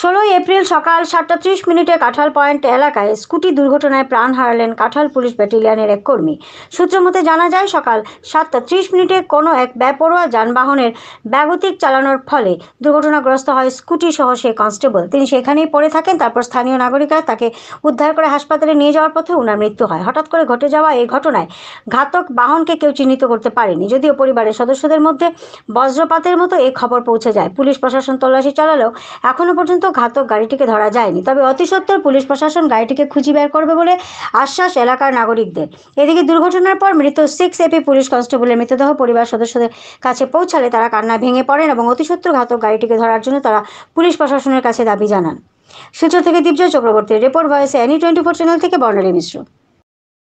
ষোলোই এপ্রিল সকাল সাতটা ত্রিশ মিনিটে কাঁঠাল পয়েন্ট এলাকায় স্কুটি দুর্ঘটনায় প্রাণ হারালেন কাঁঠাল পুলিশ ব্যাটেলিয়ানের এক কর্মী সূত্র মতে জানা যায় সকাল সাতটা ত্রিশ মিনিটে কোনো এক বেপরোয়া যানবাহনের ব্যাগতিক চালানোর ফলে দুর্ঘটনাগ্রস্ত হয় স্কুটি সহ সে কনস্টেবল তিনি সেখানেই পড়ে থাকেন তারপর স্থানীয় নাগরিকরা তাকে উদ্ধার করে হাসপাতালে নিয়ে যাওয়ার পথে ওনার মৃত্যু হয় হঠাৎ করে ঘটে যাওয়া এই ঘটনায় ঘাতক বাহনকে কেউ চিহ্নিত করতে পারেনি যদিও পরিবারের সদস্যদের মধ্যে বজ্রপাতের মতো এই খবর পৌঁছে যায় পুলিশ প্রশাসন তল্লাশি চালালেও এখনও পর্যন্ত ঘাতক গাড়িটিকে ধরা যায়নি তবে অতিসত্বর পুলিশ প্রশাসন গাড়িটিকে খুঁজে বের করবে বলে আশ্বাস এলাকার নাগরিকদের এদিকে দুর্ঘটনার পর মৃত সিক্স এপি পুলিশ কনস্টেবলের মৃতদেহ পরিবার সদস্যদের কাছে পৌঁছালে তারা কান্না ভেঙে পড়েন এবং অতিসত্বর ঘাতক গাড়িটিকে ধরার জন্য তারা পুলিশ প্রশাসনের কাছে দাবি জানান শিলচর থেকে দীপজয় চক্রবর্তীর রিপোর্ট ভয়েসে এনি টোয়েন্টি ফোর চ্যানেল থেকে বর্ণালী মিশ্র